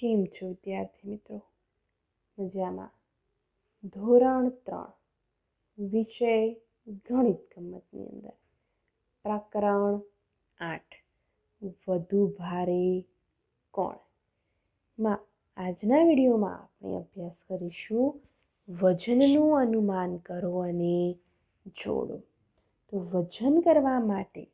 કેમ છો વિદ્યાર્થી મિત્રો મજામાં ધોરણ ત્રણ વિષય ગણિત ગમતની અંદર પ્રકરણ આઠ વધુ ભારે કોણ માં આજના વિડીયોમાં આપણે અભ્યાસ કરીશું વજનનું અનુમાન કરો અને જોડો તો વજન કરવા માટે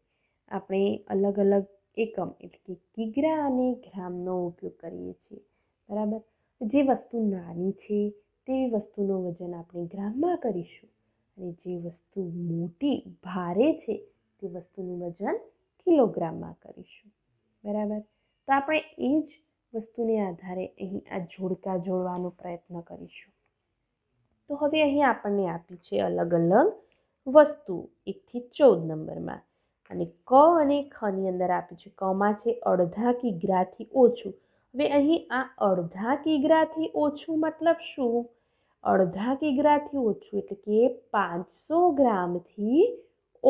આપણે અલગ અલગ એકમ એટલે કે કિગ્રા અને ગ્રામનો ઉપયોગ કરીએ છીએ બરાબર જે વસ્તુ નાની છે તેવી વસ્તુનું વજન આપણે ગ્રામમાં કરીશું અને જે વસ્તુ મોટી ભારે છે તે વસ્તુનું વજન કિલોગ્રામમાં કરીશું બરાબર તો આપણે એ જ વસ્તુને આધારે અહીં આ જોડકા જોડવાનો પ્રયત્ન કરીશું તો હવે અહીં આપણને આપ્યું છે અલગ અલગ વસ્તુ એકથી ચૌદ નંબરમાં અને ક અને ખની અંદર આપ્યું છે કમાં છે અડધા કિગ્રાથી ઓછું હવે અહીં આ અડધા કિગ્રાથી ઓછું મતલબ શું અડધા કિગ્રાથી ઓછું એટલે કે પાંચસો ગ્રામથી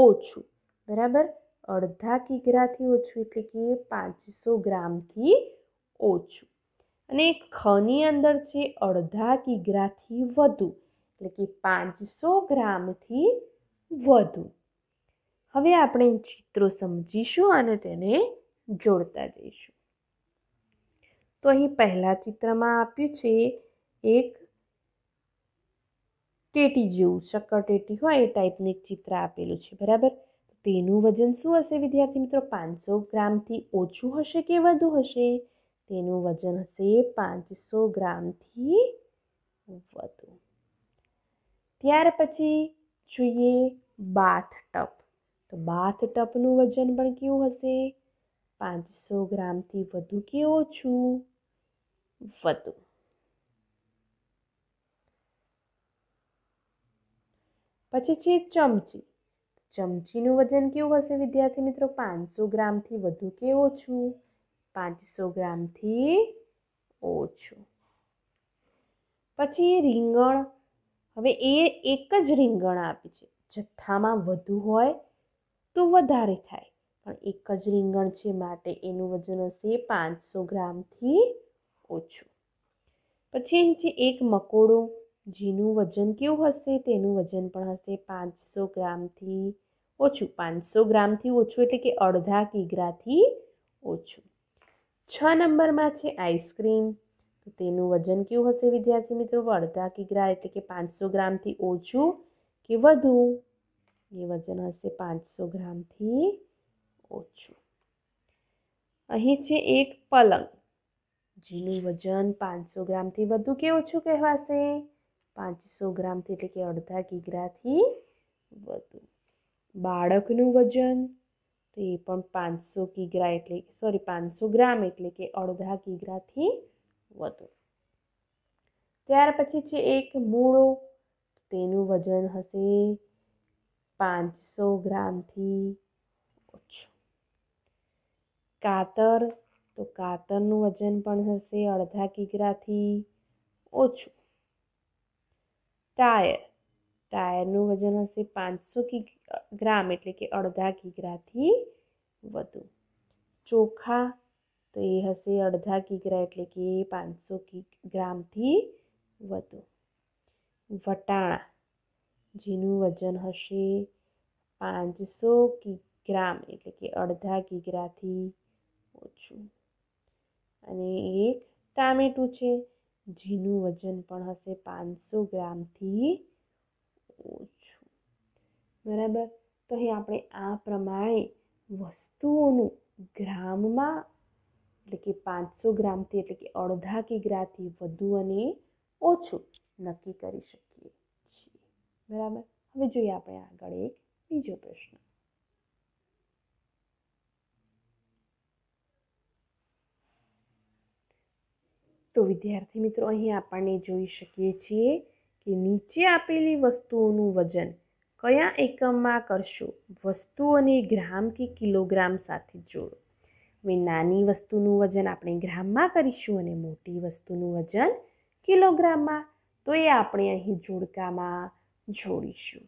ઓછું બરાબર અડધા કિગ્રાથી ઓછું એટલે કે પાંચસો ગ્રામથી ઓછું અને ખની અંદર છે અડધા કિગ્રાથી વધુ એટલે કે પાંચસો ગ્રામથી વધુ હવે આપણે ચિત્રો સમજીશું અને તેને જોડતા જઈશું તો અહીં પહેલા ચિત્રમાં આપ્યું છે એક ટેટી જેવું શક્કર ટેટી હોય એ ટાઈપનું એક ચિત્ર આપેલું છે બરાબર તેનું વજન શું હશે વિદ્યાર્થી મિત્રો પાંચસો ગ્રામથી ઓછું હશે કે વધુ હશે તેનું વજન હશે પાંચસો ગ્રામથી વધુ ત્યાર પછી જોઈએ બાથ ટપ તો બાથ ટબનું વજન પણ કેવું હશે પાંચસો ગ્રામથી વધુ કે ઓછું વધુ પછી છે ચમચી ચમચીનું વજન કેવું હશે વિદ્યાર્થી મિત્રો પાંચસો ગ્રામથી વધુ કે ઓછું પાંચસો ગ્રામથી ઓછું પછી રીંગણ હવે એ એક જ રીંગણ આપી છે જથ્થામાં વધુ હોય તો વધારે થાય પણ એક જ રીંગણ છે માટે એનું વજન હશે પાંચસો ગ્રામથી ઓછું પછી અહીં છે એક મકોડો જેનું વજન કેવું હશે તેનું વજન પણ હશે પાંચસો ગ્રામથી ઓછું પાંચસો ગ્રામથી ઓછું એટલે કે અડધા કિગ્રાથી ઓછું છ નંબરમાં છે આઈસ્ક્રીમ તો તેનું વજન કેવું હશે વિદ્યાર્થી મિત્રો અડધા કિગ્રા એટલે કે પાંચસો ગ્રામથી ઓછું કે વધુ એ વજન હશે પાંચસો ગ્રામથી ઓછું અહીં છે એક પલંગ જેનું વજન પાંચસો ગ્રામથી વધુ કે ઓછું કહેવાશે પાંચસો ગ્રામથી એટલે કે અડધા કિગ્રાથી વધુ બાળકનું વજન તો એ પણ પાંચસો કિગ્રા એટલે સોરી પાંચસો ગ્રામ એટલે કે અડધા કિગ્રાથી વધુ ત્યાર પછી છે એક મૂળો તેનું વજન હશે પાંચસો ગ્રામથી ઓછું કાતર તો કાતરનું વજન પણ હશે અડધા કિગ્રાથી ઓછું ટાયર ટાયરનું વજન હશે પાંચસો કિ ગ્રામ એટલે કે અડધા કિગ્રાથી વધુ ચોખા તો એ હશે અડધા કિગ્રા એટલે કે પાંચસો ગ્રામથી વધુ વટાણા જેનું વજન હશે પાંચસો ગ્રામ એટલે કે અડધા કિગ્રાથી ઓછું અને એક ટામેટું છે જેનું વજન પણ હશે પાંચસો ગ્રામથી ઓછું બરાબર તો અહીં આપણે આ પ્રમાણે વસ્તુઓનું ગ્રામમાં એટલે કે પાંચસો ગ્રામથી એટલે કે અડધા કિગ્રાથી વધુ અને ઓછું નક્કી કરી શકીએ બરાબર હવે જોઈએ આપણે આગળ એક બીજો પ્રશ્ન તો વિદ્યાર્થી મિત્રો અહીં આપણને જોઈ શકીએ છીએ કે નીચે આપેલી વસ્તુઓનું વજન કયા એકમમાં કરશો વસ્તુઓને ગ્રામ કે કિલોગ્રામ સાથે જોડો હવે નાની વસ્તુનું વજન આપણે ગ્રામમાં કરીશું અને મોટી વસ્તુનું વજન કિલોગ્રામમાં તો એ આપણે અહીં જોડકામાં જોડીશું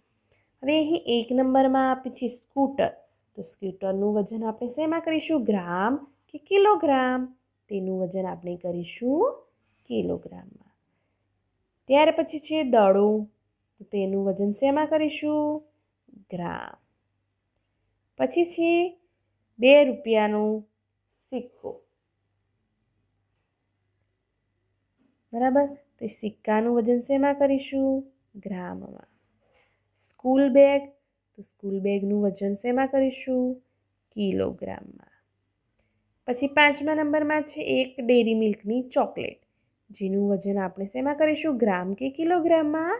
હવે અહીં એક નંબરમાં આપી છે સ્કૂટર તો સ્કૂટરનું વજન આપણે શેમાં કરીશું ગ્રામ કે કિલોગ્રામ તેનું વજન આપણે કરીશું કિલોગ્રામમાં ત્યાર પછી છે દડો તો તેનું વજન શેમાં કરીશું ગ્રામ પછી છે બે રૂપિયાનો સિક્કો બરાબર તો સિક્કાનું વજન શેમાં કરીશું ગ્રામમાં સ્કૂલ બેગ તો સ્કૂલ બેગનું વજન શેમાં કરીશું કિલોગ્રામમાં પછી પાંચમા નંબરમાં છે એક ડેરી મિલ્કની ચોકલેટ જેનું વજન આપણે શેમાં કરીશું ગ્રામ કે કિલોગ્રામમાં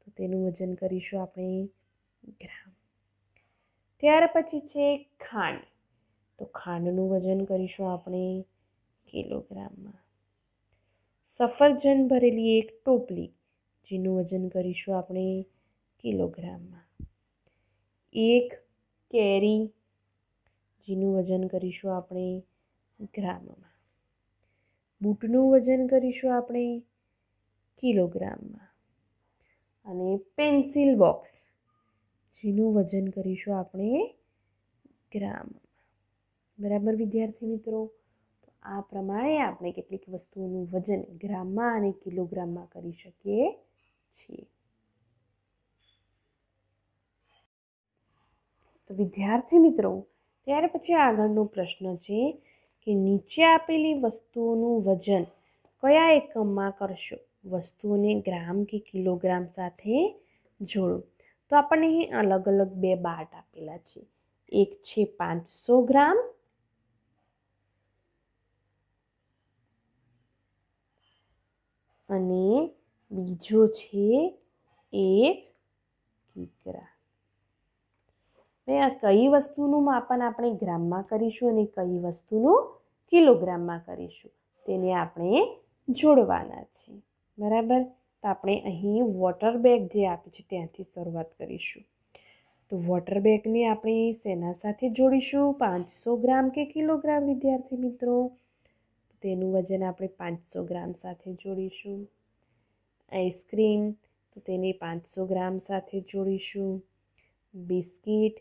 તો તેનું વજન કરીશું આપણે ગ્રામ ત્યાર પછી છે ખાંડ તો ખાંડનું વજન કરીશું આપણે કિલોગ્રામમાં સફરજન ભરેલી એક ટોપલી જેનું વજન કરીશું આપણે કિલોગ્રામમાં એક કેરી જેનું વજન કરીશું આપણે ગ્રામમાં બૂટનું વજન કરીશું આપણે કિલોગ્રામમાં અને પેન્સિલ બોક્સ જેનું વજન કરીશું આપણે ગ્રામમાં બરાબર વિદ્યાર્થી મિત્રો તો આ પ્રમાણે આપણે કેટલીક વસ્તુઓનું વજન ગ્રામમાં અને કિલોગ્રામમાં કરી શકીએ છીએ તો વિદ્યાર્થી મિત્રો ત્યાર પછી આગળનો પ્રશ્ન છે કે નીચે આપેલી વસ્તુઓનું વજન કયા એકમમાં કરશો વસ્તુઓને ગ્રામ કે કિલોગ્રામ સાથે જોડો તો આપણને અહીં અલગ અલગ બે બાટ આપેલા છે એક છે પાંચસો ગ્રામ અને બીજો છે એક કીકરા હવે આ કઈ વસ્તુનું માપન આપણે ગ્રામમાં કરીશું અને કઈ વસ્તુનું કિલોગ્રામમાં કરીશું તેને આપણે જોડવાના છે બરાબર તો આપણે અહીં વોટર બેગ જે આપી છે ત્યાંથી શરૂઆત કરીશું તો વોટર બેગને આપણે સેના સાથે જોડીશું પાંચસો ગ્રામ કે કિલોગ્રામ વિદ્યાર્થી મિત્રો તેનું વજન આપણે પાંચસો ગ્રામ સાથે જોડીશું આઈસ્ક્રીમ તો તેને પાંચસો ગ્રામ સાથે જોડીશું બિસ્કિટ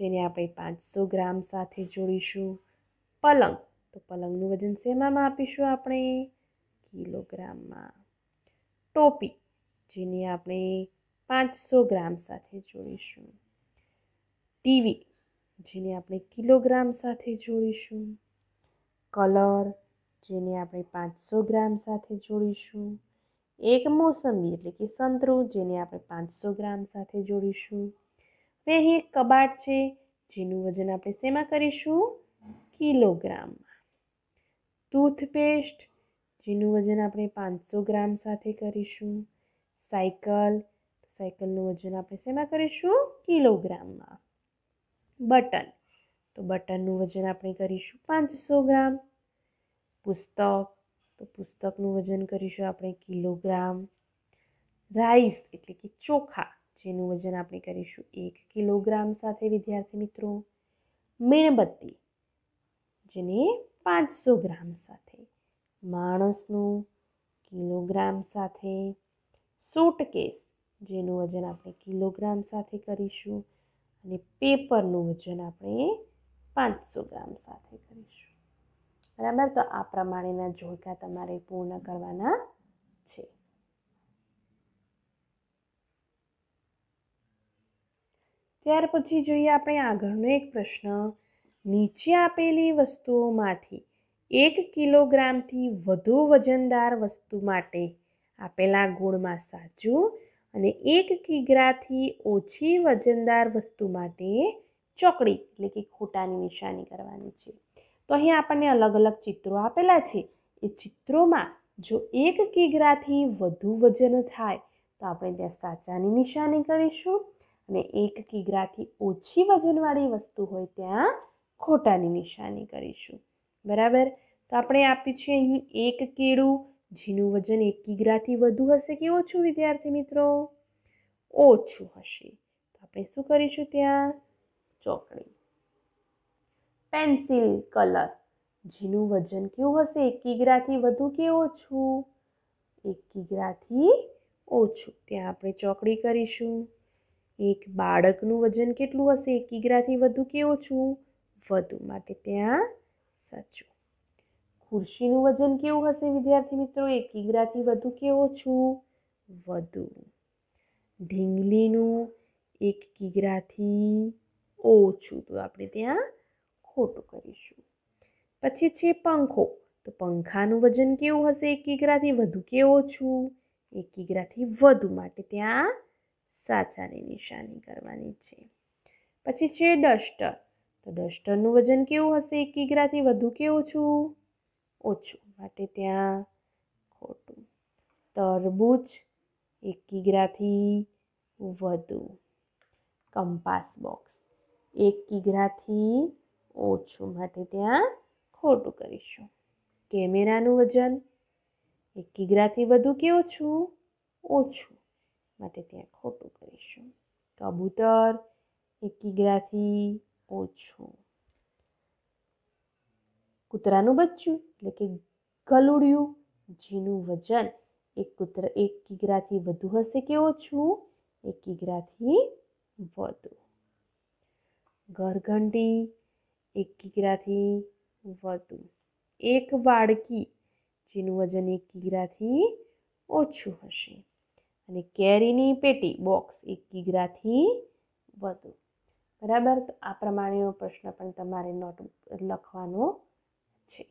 જેને આપણે પાંચસો ગ્રામ સાથે જોડીશું પલંગ તો પલંગનું વજન શેમાં આપીશું આપણે કિલોગ્રામમાં ટોપી જેને આપણે પાંચસો ગ્રામ સાથે જોડીશું ટીવી જેને આપણે કિલોગ્રામ સાથે જોડીશું કલર જેને આપણે પાંચસો ગ્રામ સાથે જોડીશું એક મોસંબી એટલે કે સંતરું જેને આપણે પાંચસો ગ્રામ સાથે જોડીશું હવે અહીં એક કબાટ છે જેનું વજન આપણે શેમાં કરીશું કિલોગ્રામમાં ટૂથપેસ્ટ જેનું વજન આપણે પાંચસો ગ્રામ સાથે કરીશું સાયકલ સાયકલનું વજન આપણે શેમાં કરીશું કિલોગ્રામમાં બટન તો બટનનું વજન આપણે કરીશું પાંચસો ગ્રામ પુસ્તક તો પુસ્તકનું વજન કરીશું આપણે કિલોગ્રામ રાઈસ એટલે કે ચોખા જેનું વજન આપણે કરીશું એક કિલોગ્રામ સાથે વિદ્યાર્થી મિત્રો મીણબત્તી જેને પાંચસો ગ્રામ સાથે માણસનું કિલોગ્રામ સાથે સૂટકેસ જેનું વજન આપણે કિલોગ્રામ સાથે કરીશું અને પેપરનું વજન આપણે પાંચસો ગ્રામ સાથે કરીશું બરાબર તો આ પ્રમાણેના જોઈકા તમારે પૂર્ણ કરવાના છે ત્યાર પછી જોઈએ આપણે આગળનો એક પ્રશ્ન નીચે આપેલી વસ્તુઓમાંથી એક કિલોગ્રામથી વધુ વજનદાર વસ્તુ માટે આપેલા ગુણમાં સાચું અને એક કિગ્રાથી ઓછી વજનદાર વસ્તુ માટે ચોકડી એટલે કે ખોટાની નિશાની કરવાની છે તો અહીં આપણને અલગ અલગ ચિત્રો આપેલા છે એ ચિત્રોમાં જો એક કિગ્રાથી વધુ વજન થાય તો આપણે ત્યાં સાચાની નિશાની કરીશું અને એક કિગ્રાથી ઓછી વજનવાળી વસ્તુ હોય ત્યાં ખોટાની નિશાની કરીશું બરાબર તો આપણે આપ્યું છે અહીં એક કેળું જેનું વજન એક કિગ્રાથી વધુ હશે કે ઓછું વિદ્યાર્થી મિત્રો ઓછું હશે તો આપણે શું કરીશું ત્યાં ચોકડી પેન્સિલ કલર જેનું વજન કેવું હશે એક કિગ્રાથી વધુ કે ઓછું એક કિગ્રાથી ઓછું ત્યાં આપણે ચોકડી કરીશું એક બાળકનું વજન કેટલું હશે એક કિગ્રાથી વધુ કે ઓછું વધુ માટે ત્યાં સાચું ખુરશીનું વજન કેવું હશે વિદ્યાર્થી મિત્રો એક કિગ્રાથી વધુ કે ઓછું વધુ ઢીંગલીનું એક કિગ્રાથી ઓછું તો આપણે ત્યાં ખોટું કરીશું પછી છે પંખો તો પંખાનું વજન કેવું હશે એક કિગ્રાથી વધુ કે ઓછું એક કિગ્રાથી વધુ માટે ત્યાં સાચાની નિશાની કરવાની છે પછી છે ડસ્ટર તો ડસ્ટરનું વજન કેવું હશે એક કિગ્રાથી વધુ કે ઓછું ઓછું માટે ત્યાં ખોટું તરબૂચ એક કિગ્રાથી વધુ કંપાસ બોક્સ એક કિગ્રાથી ઓછું માટે ત્યાં ખોટું કરીશું કેમેરાનું વજન એક કિગ્રાથી વધુ કે ઓછું ઓછું માટે ત્યાં ખોટું કરીશું કબૂતર એક કિગ્રાથી ઓછું કૂતરાનું બચ્ચું એટલે કે ગલુડિયું જેનું વજન એક કૂતરા એક કિગ્રાથી વધુ હશે કે ઓછું એક કિગ્રાથી વધુ ઘરઘંટી એક કિગ્રાથી વધુ એક વાડકી જેનું વજન એક કિગ્રાથી ઓછું હશે અને કેરીની પેટી બોક્સ એક કિગ્રાથી વધુ બરાબર તો આ પ્રમાણેનો પ્રશ્ન પણ તમારે નોટ લખવાનો છે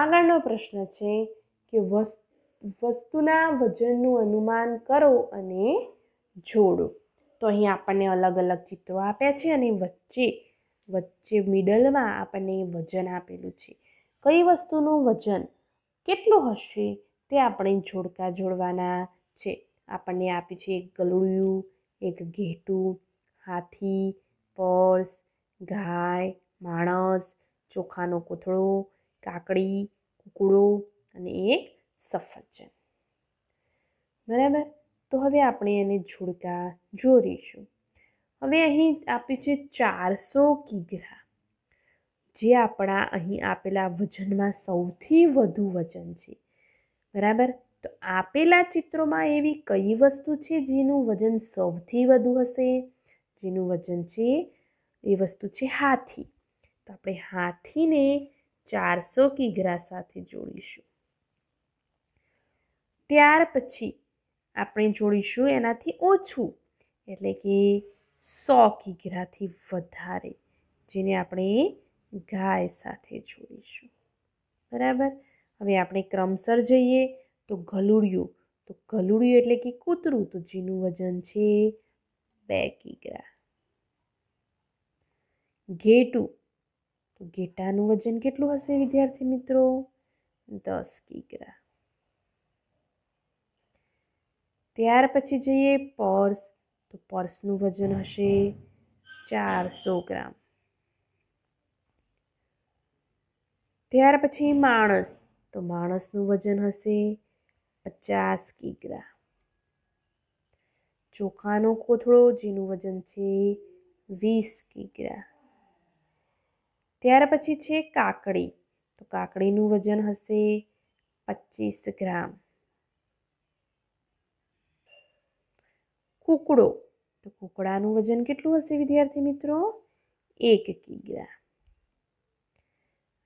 આગળનો પ્રશ્ન છે કે વસ્તુના વજનનું અનુમાન કરો અને જોડો તો અહીં આપણને અલગ અલગ ચિત્રો આપ્યા છે અને વચ્ચે વચ્ચે મિડલમાં આપણને વજન આપેલું છે કઈ વસ્તુનું વજન કેટલું હશે તે આપણે જોડકા જોડવાના છે આપણને આપ્યું છે એક ગલુડિયું એક ઘેટું હાથી પર્સ ગાય માણસ ચોખાનો કોથળો કાકડી કુકડો અને એક સફરજન બરાબર તો હવે આપણે એને જોડકા જોડીશું હવે અહીં આપ્યું છે ચારસો કિગ્રા જે આપણા અહીં આપેલા વજનમાં સૌથી વધુ વજન છે બરાબર તો આપેલા ચિત્રોમાં એવી કઈ વસ્તુ છે જેનું વજન સૌથી વધુ હશે જેનું વજન છે એ વસ્તુ છે હાથી તો આપણે હાથીને ચારસો કિગ્રા સાથે જોડીશું ત્યાર પછી આપણે જોડીશું એનાથી ઓછું એટલે કે સો કિગ્રાથી વધારે જેને આપણે ગાય સાથે જોડીશું બરાબર હવે આપણે ક્રમસર જઈએ તો ગલુડિયું તો ગલુડિયું એટલે કે કૂતરું તો જેનું વજન છે બે કિગ્રા ઘેટું તો ઘેટાનું વજન કેટલું હશે વિદ્યાર્થી મિત્રો દસ કિગ્રા ત્યાર પછી જઈએ પર્સ તો પર્સનું વજન હશે ચારસો ગ્રામ ત્યાર પછી માણસ તો માણસનું વજન હશે પચાસ કિગ્રા ચોખાનો કોથળો જેનું વજન છે વીસ કિગ્રા ત્યાર પછી છે કાકડી તો કાકડીનું વજન હશે પચીસ ગ્રામ કૂકડો તો કૂકડાનું વજન કેટલું હશે વિદ્યાર્થી મિત્રો એક કિગ્રા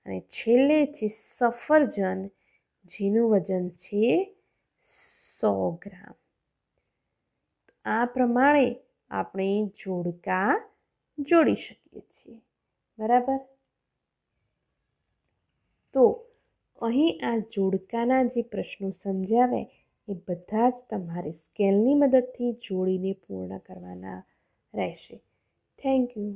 અને છેલ્લે છે સફરજન જેનું વજન છે સો ગ્રામ આ પ્રમાણે આપણે જોડકા જોડી શકીએ છીએ બરાબર તો અહીં આ જોડકાના જે પ્રશ્નો સમજાવે એ બધા જ તમારે સ્કેલની મદદથી જોડીને પૂર્ણ કરવાના રહેશે થેન્ક યુ